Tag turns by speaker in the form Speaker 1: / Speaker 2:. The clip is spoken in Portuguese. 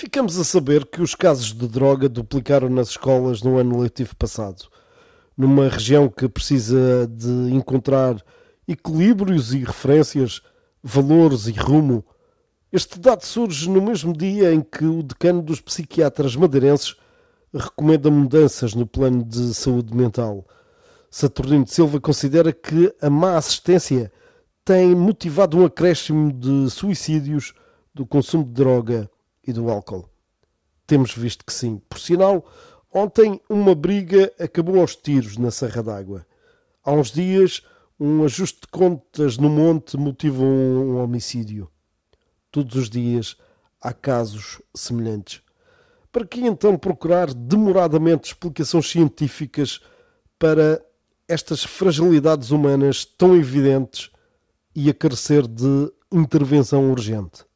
Speaker 1: Ficamos a saber que os casos de droga duplicaram nas escolas no ano letivo passado, numa região que precisa de encontrar equilíbrios e referências, valores e rumo. Este dado surge no mesmo dia em que o decano dos psiquiatras madeirenses recomenda mudanças no plano de saúde mental. Saturnino de Silva considera que a má assistência tem motivado um acréscimo de suicídios, do consumo de droga e do álcool. Temos visto que sim. Por sinal, ontem uma briga acabou aos tiros na Serra d'Água. Há uns dias, um ajuste de contas no monte motivou um homicídio. Todos os dias há casos semelhantes. Para que então procurar demoradamente explicações científicas para estas fragilidades humanas tão evidentes e a carecer de intervenção urgente?